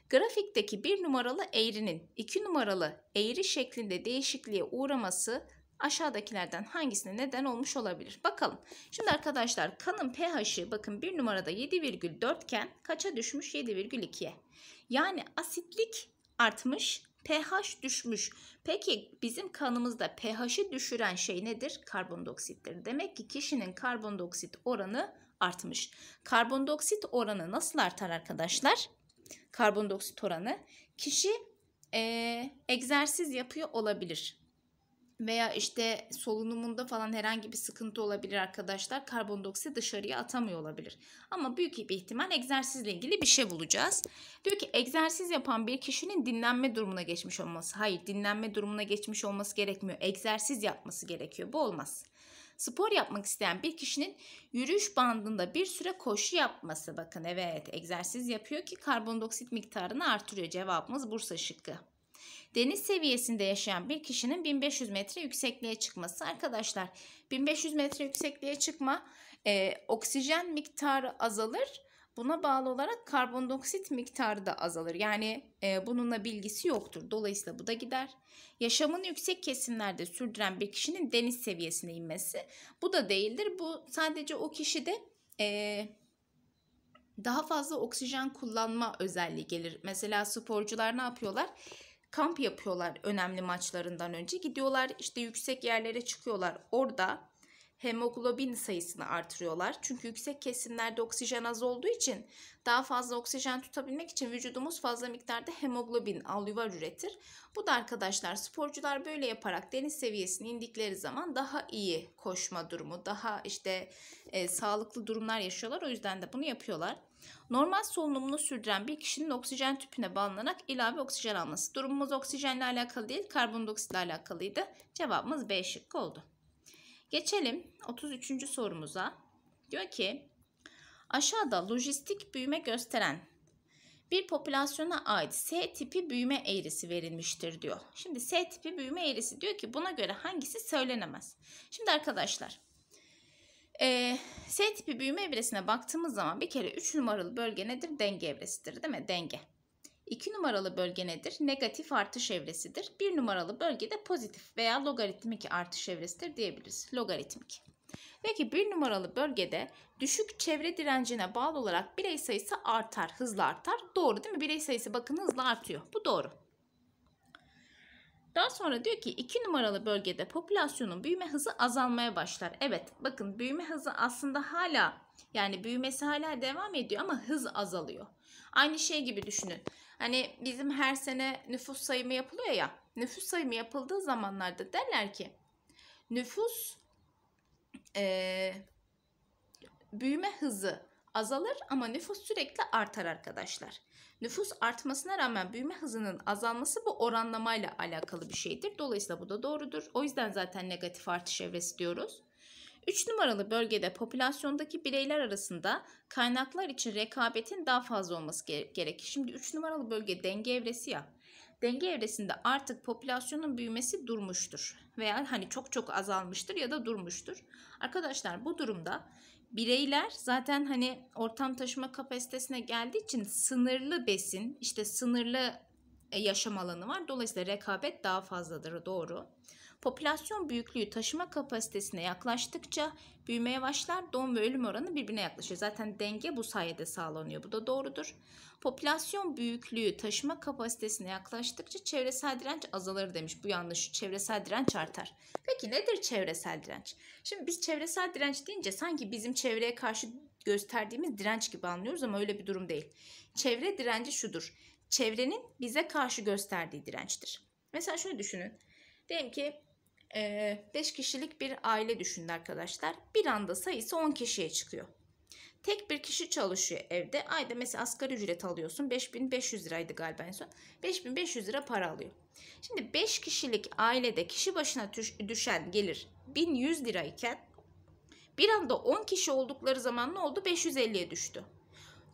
Grafikteki bir numaralı eğrinin iki numaralı eğri şeklinde değişikliğe uğraması aşağıdakilerden hangisine neden olmuş olabilir? Bakalım. Şimdi arkadaşlar kanın pH'i bakın bir numarada 7,4 iken kaça düşmüş? 7,2'ye. Yani asitlik artmış, pH düşmüş. Peki bizim kanımızda pH'i düşüren şey nedir? Karbondoksittir. Demek ki kişinin karbondioksit oranı artmış. Karbondioksit oranı nasıl artar arkadaşlar? Karbondioksit oranı kişi e, egzersiz yapıyor olabilir veya işte solunumunda falan herhangi bir sıkıntı olabilir arkadaşlar. Karbondioksit dışarıya atamıyor olabilir. Ama büyük bir ihtimal egzersizle ilgili bir şey bulacağız. Diyor ki egzersiz yapan bir kişinin dinlenme durumuna geçmiş olması. Hayır dinlenme durumuna geçmiş olması gerekmiyor. Egzersiz yapması gerekiyor. Bu olmaz. Spor yapmak isteyen bir kişinin yürüyüş bandında bir süre koşu yapması. Bakın evet egzersiz yapıyor ki karbondioksit miktarını artırıyor. Cevabımız Bursa şıkkı deniz seviyesinde yaşayan bir kişinin 1500 metre yüksekliğe çıkması. Arkadaşlar 1500 metre yüksekliğe çıkma e, oksijen miktarı azalır. Buna bağlı olarak karbondioksit miktarı da azalır. Yani e, bununla bilgisi yoktur. Dolayısıyla bu da gider. yaşamın yüksek kesimlerde sürdüren bir kişinin deniz seviyesine inmesi. Bu da değildir. Bu sadece o kişide e, daha fazla oksijen kullanma özelliği gelir. Mesela sporcular ne yapıyorlar? kamp yapıyorlar önemli maçlarından önce. Gidiyorlar işte yüksek yerlere çıkıyorlar. Orada hemoglobin sayısını artırıyorlar. Çünkü yüksek kesimlerde oksijen az olduğu için daha fazla oksijen tutabilmek için vücudumuz fazla miktarda hemoglobin alüvar üretir. Bu da arkadaşlar sporcular böyle yaparak deniz seviyesini indikleri zaman daha iyi koşma durumu, daha işte e, sağlıklı durumlar yaşıyorlar. O yüzden de bunu yapıyorlar. Normal solunumunu sürdüren bir kişinin oksijen tüpüne bağlanarak ilave oksijen alması. Durumumuz oksijenle alakalı değil, karbondioksitle alakalıydı. Cevabımız B şıkkı oldu. Geçelim 33. sorumuza. Diyor ki aşağıda lojistik büyüme gösteren bir popülasyona ait S tipi büyüme eğrisi verilmiştir diyor. Şimdi S tipi büyüme eğrisi diyor ki buna göre hangisi söylenemez. Şimdi arkadaşlar e, S tipi büyüme evresine baktığımız zaman bir kere 3 numaralı bölge nedir? Denge evresidir değil mi? Denge. 2 numaralı bölge nedir? Negatif artış evresidir. 1 numaralı bölge de pozitif veya logaritmik artış evresidir diyebiliriz. Logaritmik. Peki 1 numaralı bölgede düşük çevre direncine bağlı olarak birey sayısı artar, hızla artar. Doğru değil mi? Birey sayısı bakın hızla artıyor. Bu doğru. Daha sonra diyor ki 2 numaralı bölgede popülasyonun büyüme hızı azalmaya başlar. Evet bakın büyüme hızı aslında hala yani büyümesi hala devam ediyor ama hız azalıyor. Aynı şey gibi düşünün. Hani bizim her sene nüfus sayımı yapılıyor ya. Nüfus sayımı yapıldığı zamanlarda derler ki nüfus e, büyüme hızı azalır ama nüfus sürekli artar arkadaşlar. Nüfus artmasına rağmen büyüme hızının azalması bu oranlamayla alakalı bir şeydir. Dolayısıyla bu da doğrudur. O yüzden zaten negatif artış evresi diyoruz. 3 numaralı bölgede popülasyondaki bireyler arasında kaynaklar için rekabetin daha fazla olması gerekir. Şimdi 3 numaralı bölge denge evresi ya. Denge evresinde artık popülasyonun büyümesi durmuştur veya hani çok çok azalmıştır ya da durmuştur. Arkadaşlar bu durumda bireyler zaten hani ortam taşıma kapasitesine geldiği için sınırlı besin, işte sınırlı e, yaşam alanı var. Dolayısıyla rekabet daha fazladır doğru. Popülasyon büyüklüğü taşıma kapasitesine yaklaştıkça büyümeye başlar, doğum ve ölüm oranı birbirine yaklaşır. Zaten denge bu sayede sağlanıyor. Bu da doğrudur. Popülasyon büyüklüğü taşıma kapasitesine yaklaştıkça çevresel direnç azalır demiş. Bu yanlış. Çevresel direnç artar. Peki nedir çevresel direnç? Şimdi biz çevresel direnç deyince sanki bizim çevreye karşı gösterdiğimiz direnç gibi anlıyoruz ama öyle bir durum değil. Çevre direnci şudur. Çevrenin bize karşı gösterdiği dirençtir. Mesela şöyle düşünün. Diyelim ki 5 ee, kişilik bir aile düşünün arkadaşlar. Bir anda sayısı 10 kişiye çıkıyor. Tek bir kişi çalışıyor evde. Ayda mesela asgari ücret alıyorsun. 5500 liraydı galiba en son. 5500 lira para alıyor. Şimdi 5 kişilik ailede kişi başına düşen gelir 1100 lirayken bir anda 10 kişi oldukları zaman ne oldu? 550'ye düştü.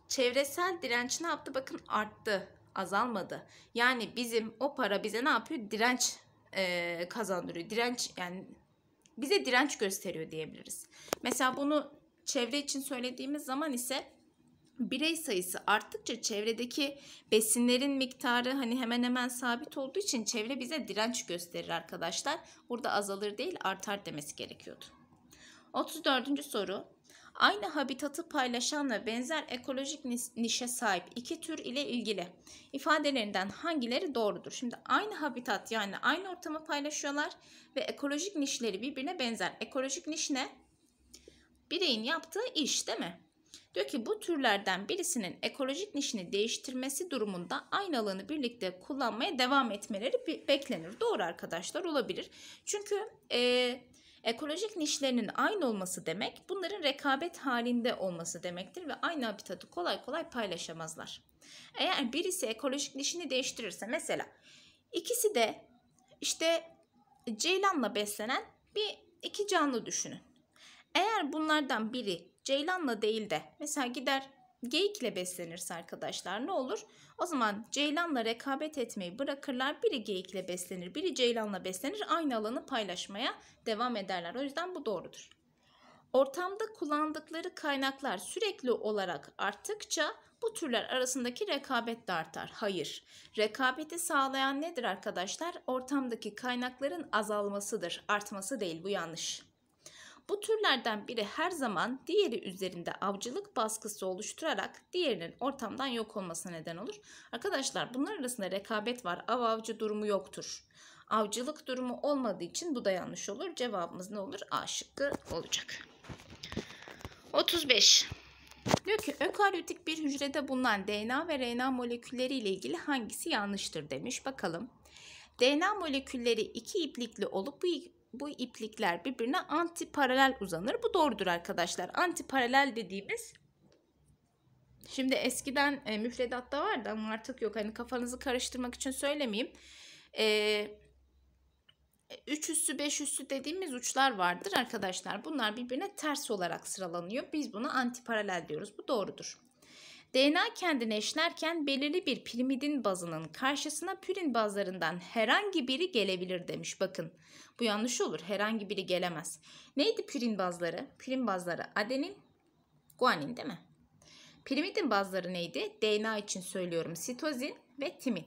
Çevresel direnç ne yaptı? Bakın arttı, azalmadı. Yani bizim o para bize ne yapıyor? Direnç e, kazandırıyor. Direnç yani bize direnç gösteriyor diyebiliriz. Mesela bunu çevre için söylediğimiz zaman ise birey sayısı arttıkça çevredeki besinlerin miktarı hani hemen hemen sabit olduğu için çevre bize direnç gösterir arkadaşlar. Burada azalır değil artar demesi gerekiyordu. 34. soru aynı habitatı paylaşanla benzer ekolojik nişe sahip iki tür ile ilgili ifadelerinden hangileri doğrudur? Şimdi aynı habitat yani aynı ortamı paylaşıyorlar ve ekolojik nişleri birbirine benzer. Ekolojik niş ne? Bireyin yaptığı iş değil mi? Diyor ki bu türlerden birisinin ekolojik nişini değiştirmesi durumunda aynı alanı birlikte kullanmaya devam etmeleri beklenir. Doğru arkadaşlar olabilir. Çünkü e, Ekolojik nişlerinin aynı olması demek bunların rekabet halinde olması demektir ve aynı habitatı kolay kolay paylaşamazlar. Eğer birisi ekolojik nişini değiştirirse mesela ikisi de işte ceylanla beslenen bir iki canlı düşünün. Eğer bunlardan biri ceylanla değil de mesela gider geyikle beslenirse arkadaşlar ne olur? O zaman ceylanla rekabet etmeyi bırakırlar. Biri geyikle beslenir, biri ceylanla beslenir. Aynı alanı paylaşmaya devam ederler. O yüzden bu doğrudur. Ortamda kullandıkları kaynaklar sürekli olarak arttıkça bu türler arasındaki rekabet de artar. Hayır. Rekabeti sağlayan nedir arkadaşlar? Ortamdaki kaynakların azalmasıdır, artması değil. Bu yanlış. Bu türlerden biri her zaman diğeri üzerinde avcılık baskısı oluşturarak diğerinin ortamdan yok olmasına neden olur. Arkadaşlar bunlar arasında rekabet var. Av avcı durumu yoktur. Avcılık durumu olmadığı için bu da yanlış olur. Cevabımız ne olur? A şıkkı olacak. 35. Diyor ki ökaryotik bir hücrede bulunan DNA ve RNA molekülleri ile ilgili hangisi yanlıştır demiş. Bakalım. DNA molekülleri iki iplikli olup bu bu iplikler birbirine anti paralel uzanır. Bu doğrudur arkadaşlar. Anti paralel dediğimiz şimdi eskiden e, müfredatta vardı ama artık yok. Hani kafanızı karıştırmak için söylemeyeyim. Eee 3 üssü beş üssü dediğimiz uçlar vardır arkadaşlar. Bunlar birbirine ters olarak sıralanıyor. Biz buna anti paralel diyoruz. Bu doğrudur. DNA kendini eşlerken belirli bir pirimidin bazının karşısına pürin bazlarından herhangi biri gelebilir demiş. Bakın bu yanlış olur. Herhangi biri gelemez. Neydi pürin bazları? Pürin bazları adenin, guanin değil mi? Pirimidin bazları neydi? DNA için söylüyorum sitozin ve timin.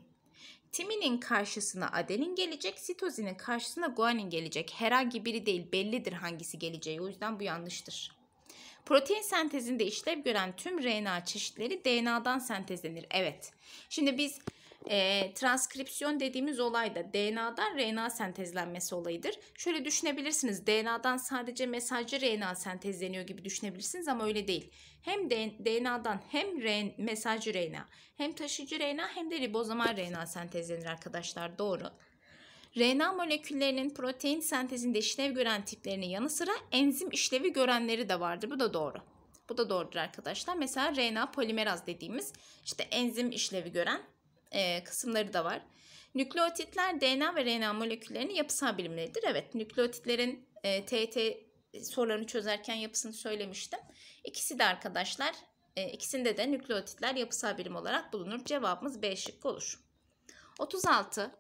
Timinin karşısına adenin gelecek, sitozinin karşısına guanin gelecek. Herhangi biri değil bellidir hangisi geleceği. O yüzden bu yanlıştır. Protein sentezinde işlev gören tüm RNA çeşitleri DNA'dan sentezlenir. Evet. Şimdi biz e, transkripsiyon dediğimiz olay da DNA'dan RNA sentezlenmesi olayıdır. Şöyle düşünebilirsiniz DNA'dan sadece mesajcı RNA sentezleniyor gibi düşünebilirsiniz ama öyle değil. Hem DNA'dan hem mesajcı RNA hem taşıyıcı RNA hem de ribozomal RNA sentezlenir arkadaşlar doğru. RNA moleküllerinin protein sentezinde işlev gören tiplerinin yanı sıra enzim işlevi görenleri de vardır. Bu da doğru. Bu da doğrudur arkadaşlar. Mesela RNA polimeraz dediğimiz işte enzim işlevi gören e, kısımları da var. Nükleotitler DNA ve RNA moleküllerinin yapısal bilimleridir. Evet nükleotitlerin e, TT sorularını çözerken yapısını söylemiştim. İkisi de arkadaşlar e, ikisinde de nükleotitler yapısal birim olarak bulunur. Cevabımız B şıkkı olur. 36.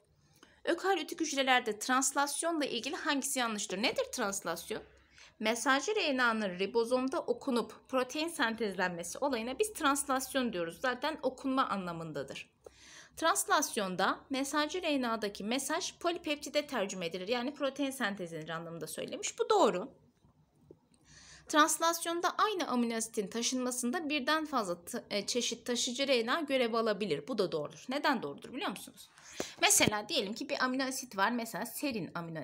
Ökaryotik hücrelerde translasyonla ilgili hangisi yanlıştır? Nedir translasyon? Mesajcı RNA'nın ribozomda okunup protein sentezlenmesi olayına biz translasyon diyoruz. Zaten okunma anlamındadır. Translasyonda mesajcı RNA'daki mesaj polipeptide tercüme edilir. Yani protein sentezlenir anlamında söylemiş. Bu doğru. Translasyonda aynı amino taşınmasında birden fazla ta e, çeşit taşıcı RNA görev alabilir. Bu da doğrudur. Neden doğrudur biliyor musunuz? Mesela diyelim ki bir amino var. Mesela serin amino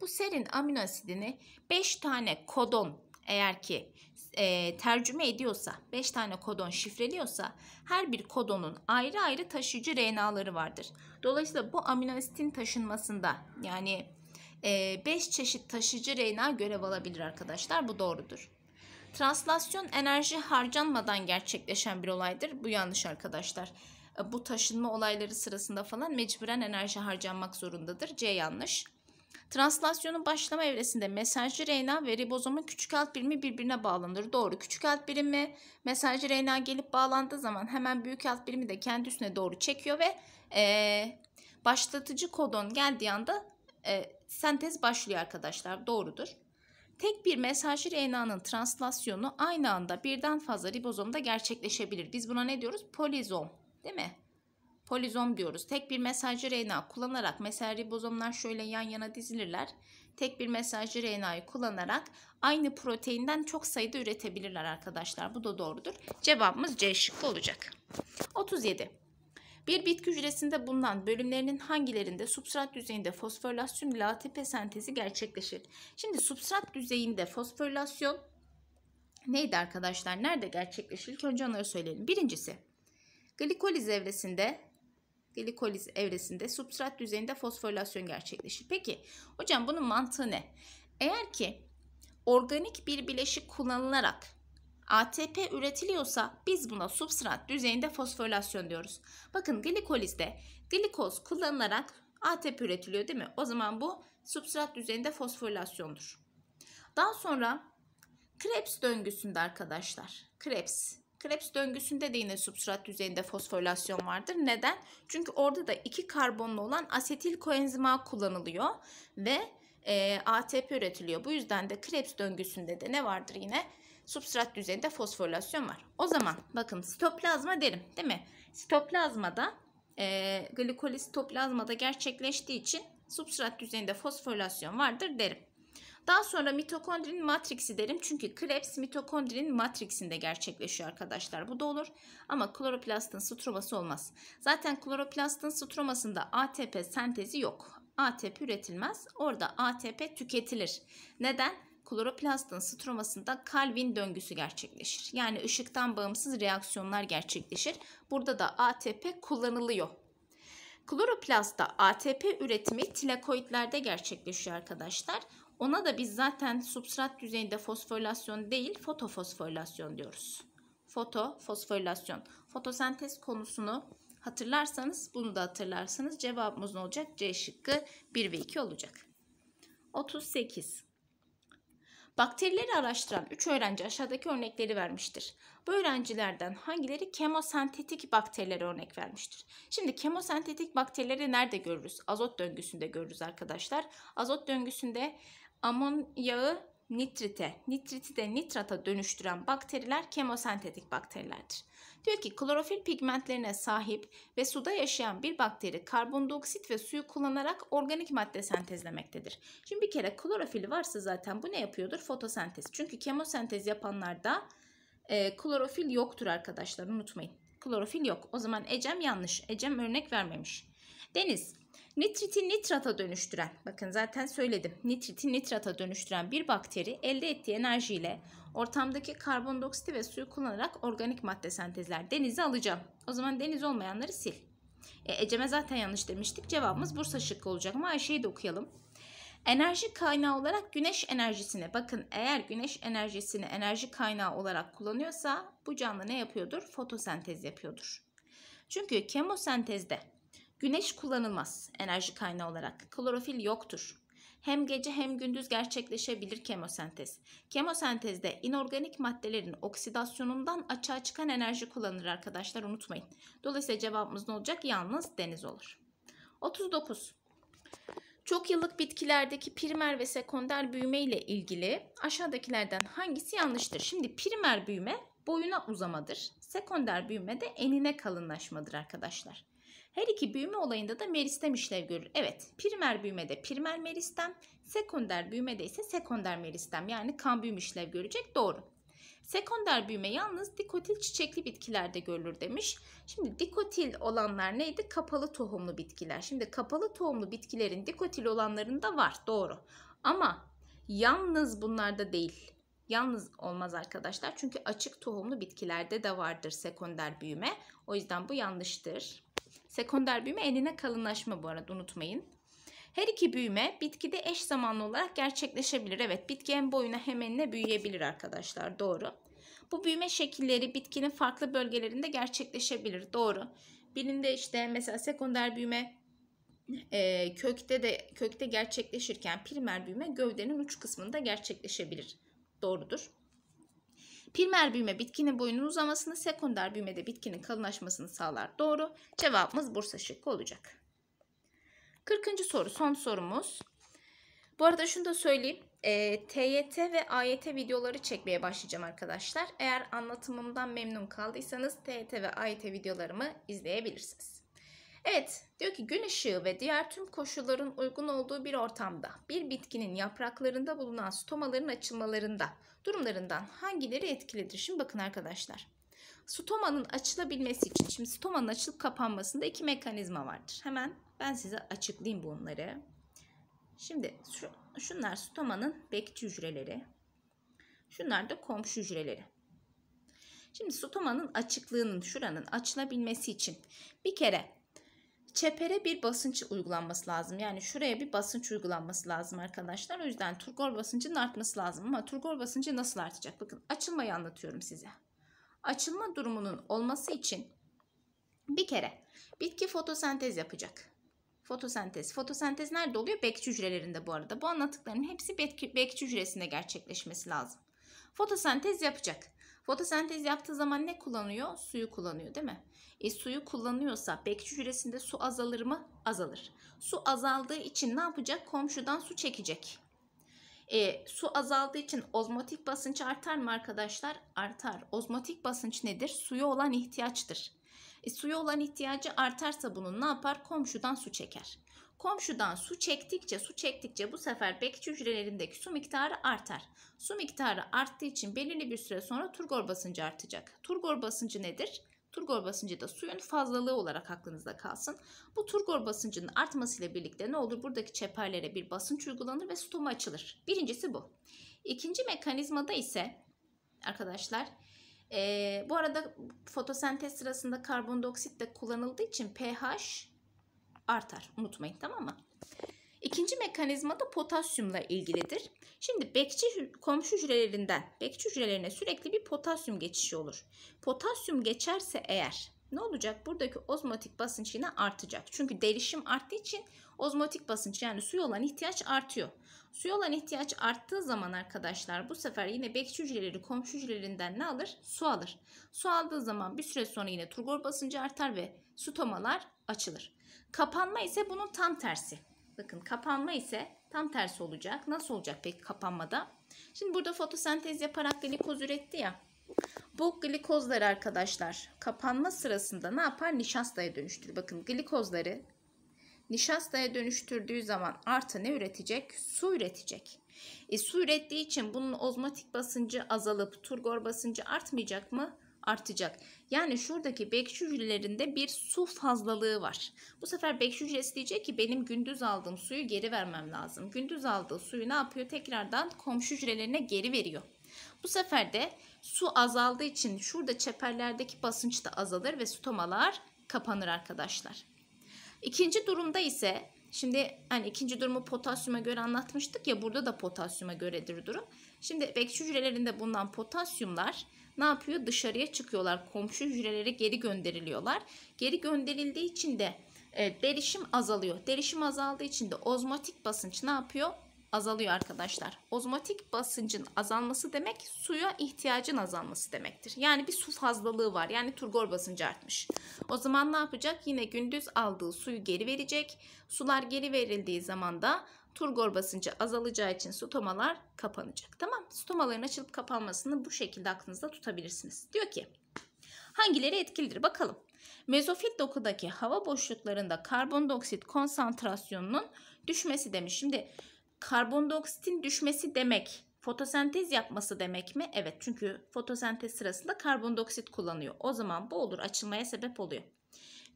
Bu serin amino asidini 5 tane kodon eğer ki e, tercüme ediyorsa, 5 tane kodon şifreliyorsa her bir kodonun ayrı ayrı taşıyıcı RNA'ları vardır. Dolayısıyla bu amino taşınmasında yani 5 ee, çeşit taşıcı RNA görev alabilir arkadaşlar. Bu doğrudur. Translasyon enerji harcanmadan gerçekleşen bir olaydır. Bu yanlış arkadaşlar. Ee, bu taşınma olayları sırasında falan mecburen enerji harcanmak zorundadır. C yanlış. Translasyonun başlama evresinde mesajcı RNA ve ribozomun küçük alt birimi birbirine bağlanır. Doğru. Küçük alt birimi mesajcı RNA gelip bağlandığı zaman hemen büyük alt birimi de kendi üstüne doğru çekiyor ve e, başlatıcı kodon geldiği anda e, sentez başlıyor arkadaşlar. Doğrudur. Tek bir mesajcı RNA'nın translasyonu aynı anda birden fazla ribozomda gerçekleşebilir. Biz buna ne diyoruz? Polizom değil mi? Polizom diyoruz. Tek bir mesajcı RNA kullanarak mesela ribozomlar şöyle yan yana dizilirler. Tek bir mesajcı RNA'yı kullanarak aynı proteinden çok sayıda üretebilirler arkadaşlar. Bu da doğrudur. Cevabımız C şıkkı olacak. 37. Bir bitki hücresinde bulunan bölümlerinin hangilerinde substrat düzeyinde fosforilasyon ATP sentezi gerçekleşir? Şimdi substrat düzeyinde fosforilasyon neydi arkadaşlar? Nerede gerçekleşir? İlk önce onları söyleyelim. Birincisi glikoliz evresinde glikoliz evresinde substrat düzeyinde fosforilasyon gerçekleşir. Peki hocam bunun mantığı ne? Eğer ki organik bir bileşik kullanılarak ATP üretiliyorsa biz buna substrat düzeyinde fosforilasyon diyoruz. Bakın glikolizde glikoz kullanılarak ATP üretiliyor değil mi? O zaman bu substrat düzeyinde fosforilasyondur. Daha sonra Krebs döngüsünde arkadaşlar. Krebs. Krebs döngüsünde de yine substrat düzeyinde fosforilasyon vardır. Neden? Çünkü orada da iki karbonlu olan asetil koenzima kullanılıyor ve e, ATP üretiliyor. Bu yüzden de Krebs döngüsünde de ne vardır yine? substrat düzeyinde fosforilasyon var. O zaman bakın sitoplazma derim değil mi? Sitoplazmada e, glikoliz sitoplazmada gerçekleştiği için substrat düzeyinde fosforilasyon vardır derim. Daha sonra mitokondrinin matriksi derim. Çünkü Krebs mitokondrinin matriksinde gerçekleşiyor arkadaşlar. Bu da olur. Ama kloroplastın stroması olmaz. Zaten kloroplastın stromasında ATP sentezi yok. ATP üretilmez. Orada ATP tüketilir. Neden? kloroplastın stromasında Calvin döngüsü gerçekleşir. Yani ışıktan bağımsız reaksiyonlar gerçekleşir. Burada da ATP kullanılıyor. Kloroplastta ATP üretimi tilakoidlerde gerçekleşiyor arkadaşlar. Ona da biz zaten substrat düzeyinde fosforilasyon değil fotofosforilasyon diyoruz. Fotofosforilasyon. Fotosentez konusunu hatırlarsanız bunu da hatırlarsanız cevabımız ne olacak? C şıkkı 1 ve 2 olacak. 38. Bakterileri araştıran 3 öğrenci aşağıdaki örnekleri vermiştir. Bu öğrencilerden hangileri kemosentetik bakterilere örnek vermiştir? Şimdi kemosentetik bakterileri nerede görürüz? Azot döngüsünde görürüz arkadaşlar. Azot döngüsünde amonyağı nitrite, nitriti de nitrata dönüştüren bakteriler kemosentetik bakterilerdir. Diyor ki klorofil pigmentlerine sahip ve suda yaşayan bir bakteri karbondioksit ve suyu kullanarak organik madde sentezlemektedir. Şimdi bir kere klorofil varsa zaten bu ne yapıyordur? Fotosentez. Çünkü kemosentez yapanlarda e, klorofil yoktur arkadaşlar unutmayın. Klorofil yok. O zaman Ecem yanlış. Ecem örnek vermemiş. Deniz Nitriti nitrata dönüştüren, bakın zaten söyledim. Nitriti nitrata dönüştüren bir bakteri elde ettiği enerjiyle ortamdaki karbondioksit ve suyu kullanarak organik madde sentezler. Denize alacağım. O zaman deniz olmayanları sil. E, Ecem'e zaten yanlış demiştik. Cevabımız Bursa şıkkı olacak ama Ayşe'yi de okuyalım. Enerji kaynağı olarak güneş enerjisini bakın eğer güneş enerjisini enerji kaynağı olarak kullanıyorsa bu canlı ne yapıyordur? Fotosentez yapıyordur. Çünkü kemosentezde Güneş kullanılmaz enerji kaynağı olarak. Klorofil yoktur. Hem gece hem gündüz gerçekleşebilir kemosentez. Kemosentezde inorganik maddelerin oksidasyonundan açığa çıkan enerji kullanılır arkadaşlar unutmayın. Dolayısıyla cevabımız ne olacak? Yalnız deniz olur. 39. Çok yıllık bitkilerdeki primer ve sekonder büyüme ile ilgili aşağıdakilerden hangisi yanlıştır? Şimdi primer büyüme boyuna uzamadır. Sekonder büyüme de enine kalınlaşmadır arkadaşlar. Her iki büyüme olayında da meristem işlev görür. Evet primer büyümede primer meristem, sekonder büyümede ise sekonder meristem yani kan büyüm işlev görecek doğru. Sekonder büyüme yalnız dikotil çiçekli bitkilerde görülür demiş. Şimdi dikotil olanlar neydi? Kapalı tohumlu bitkiler. Şimdi kapalı tohumlu bitkilerin dikotil olanlarında var doğru. Ama yalnız bunlarda değil. Yalnız olmaz arkadaşlar çünkü açık tohumlu bitkilerde de vardır sekonder büyüme. O yüzden bu yanlıştır. Sekonder büyüme enine kalınlaşma bu arada unutmayın. Her iki büyüme bitkide eş zamanlı olarak gerçekleşebilir. Evet bitki hem boyuna hem enine büyüyebilir arkadaşlar doğru. Bu büyüme şekilleri bitkinin farklı bölgelerinde gerçekleşebilir doğru. Birinde işte mesela sekonder büyüme e, kökte de kökte gerçekleşirken primer büyüme gövdenin uç kısmında gerçekleşebilir. Doğrudur. Primer büyüme bitkinin boyunun uzamasını, sekonder büyümede bitkinin kalınlaşmasını sağlar. Doğru. Cevabımız Bursa şıkkı olacak. 40. soru son sorumuz. Bu arada şunu da söyleyeyim. E, ee, TYT ve AYT videoları çekmeye başlayacağım arkadaşlar. Eğer anlatımımdan memnun kaldıysanız TYT ve AYT videolarımı izleyebilirsiniz. Evet, diyor ki gün ışığı ve diğer tüm koşulların uygun olduğu bir ortamda bir bitkinin yapraklarında bulunan stomaların açılmalarında durumlarından hangileri etkilidir? Şimdi bakın arkadaşlar. Stomanın açılabilmesi için, şimdi stomanın açılıp kapanmasında iki mekanizma vardır. Hemen ben size açıklayayım bunları. Şimdi şu, şunlar stomanın bekçi hücreleri. Şunlar da komşu hücreleri. Şimdi stomanın açıklığının, şuranın açılabilmesi için bir kere çepere bir basınç uygulanması lazım. Yani şuraya bir basınç uygulanması lazım arkadaşlar. O yüzden turgor basıncının artması lazım. Ama turgor basıncı nasıl artacak? Bakın açılmayı anlatıyorum size. Açılma durumunun olması için bir kere bitki fotosentez yapacak. Fotosentez. Fotosentez nerede oluyor? Bekçi hücrelerinde bu arada. Bu anlattıklarının hepsi bekçi, bekçi hücresinde gerçekleşmesi lazım. Fotosentez yapacak. Fotosentez yaptığı zaman ne kullanıyor? Suyu kullanıyor değil mi? E suyu kullanıyorsa bekçi hücresinde su azalır mı? Azalır. Su azaldığı için ne yapacak? Komşudan su çekecek. E, su azaldığı için ozmotik basınç artar mı arkadaşlar? Artar. Ozmotik basınç nedir? Suya olan ihtiyaçtır. E, suya olan ihtiyacı artarsa bunun ne yapar? Komşudan su çeker. Komşudan su çektikçe su çektikçe bu sefer bekçi hücrelerindeki su miktarı artar. Su miktarı arttığı için belirli bir süre sonra turgor basıncı artacak. Turgor basıncı nedir? Turgor basıncı da suyun fazlalığı olarak aklınızda kalsın. Bu turgor basıncının artmasıyla birlikte ne olur? Buradaki çeperlere bir basınç uygulanır ve stoma açılır. Birincisi bu. İkinci mekanizmada ise arkadaşlar e, bu arada fotosentez sırasında karbondioksit de kullanıldığı için pH artar. Unutmayın tamam mı? İkinci mekanizma da potasyumla ilgilidir. Şimdi bekçi komşu hücrelerinden bekçi hücrelerine sürekli bir potasyum geçişi olur. Potasyum geçerse eğer ne olacak? Buradaki ozmotik basınç yine artacak. Çünkü delişim arttığı için ozmotik basınç yani suya olan ihtiyaç artıyor. Suya olan ihtiyaç arttığı zaman arkadaşlar bu sefer yine bekçi hücreleri komşu hücrelerinden ne alır? Su alır. Su aldığı zaman bir süre sonra yine turgor basıncı artar ve stomalar açılır. Kapanma ise bunun tam tersi. Bakın kapanma ise tam tersi olacak. Nasıl olacak peki kapanmada? Şimdi burada fotosentez yaparak glikoz üretti ya. Bu glikozlar arkadaşlar kapanma sırasında ne yapar? Nişastaya dönüştür. Bakın glikozları nişastaya dönüştürdüğü zaman artı ne üretecek? Su üretecek. E, su ürettiği için bunun ozmotik basıncı azalıp turgor basıncı artmayacak mı? artacak. Yani şuradaki bekçi hücrelerinde bir su fazlalığı var. Bu sefer bekçi hücresi diyecek ki benim gündüz aldığım suyu geri vermem lazım. Gündüz aldığı suyu ne yapıyor? Tekrardan komşu hücrelerine geri veriyor. Bu sefer de su azaldığı için şurada çeperlerdeki basınç da azalır ve stomalar kapanır arkadaşlar. İkinci durumda ise şimdi hani ikinci durumu potasyuma göre anlatmıştık ya burada da potasyuma göredir durum. Şimdi bekçi hücrelerinde bulunan potasyumlar ne yapıyor? Dışarıya çıkıyorlar. Komşu hücrelere geri gönderiliyorlar. Geri gönderildiği için de e, derişim azalıyor. Derişim azaldığı için de ozmotik basınç ne yapıyor? Azalıyor arkadaşlar. Ozmotik basıncın azalması demek suya ihtiyacın azalması demektir. Yani bir su fazlalığı var. Yani turgor basıncı artmış. O zaman ne yapacak? Yine gündüz aldığı suyu geri verecek. Sular geri verildiği zaman da turgor basıncı azalacağı için stomalar kapanacak. Tamam Stomaların açılıp kapanmasını bu şekilde aklınızda tutabilirsiniz. Diyor ki hangileri etkilidir bakalım. Mezofil dokudaki hava boşluklarında karbondioksit konsantrasyonunun düşmesi demiş. Şimdi karbondioksitin düşmesi demek fotosentez yapması demek mi? Evet çünkü fotosentez sırasında karbondioksit kullanıyor. O zaman bu olur açılmaya sebep oluyor.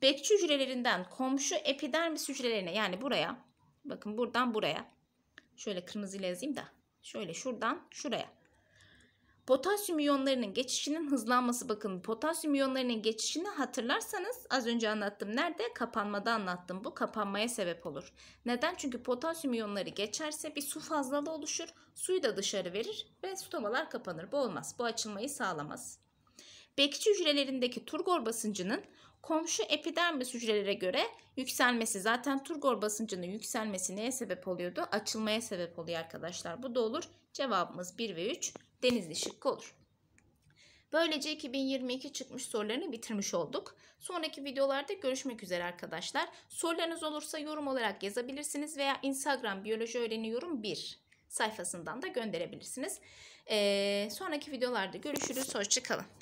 Bekçi hücrelerinden komşu epidermis hücrelerine yani buraya Bakın buradan buraya. Şöyle kırmızıyla yazayım da. Şöyle şuradan şuraya. Potasyum iyonlarının geçişinin hızlanması bakın potasyum iyonlarının geçişini hatırlarsanız az önce anlattım nerede kapanmada anlattım bu kapanmaya sebep olur. Neden? Çünkü potasyum iyonları geçerse bir su fazlalığı oluşur suyu da dışarı verir ve stomalar kapanır bu olmaz bu açılmayı sağlamaz. Bekçi hücrelerindeki turgor basıncının komşu epidermis hücrelere göre yükselmesi zaten turgor basıncının yükselmesi neye sebep oluyordu? Açılmaya sebep oluyor arkadaşlar. Bu da olur. Cevabımız 1 ve 3 denizli şıkkı olur. Böylece 2022 çıkmış sorularını bitirmiş olduk. Sonraki videolarda görüşmek üzere arkadaşlar. Sorularınız olursa yorum olarak yazabilirsiniz veya Instagram biyoloji öğreniyorum 1 sayfasından da gönderebilirsiniz. Ee, sonraki videolarda görüşürüz. Hoşçakalın.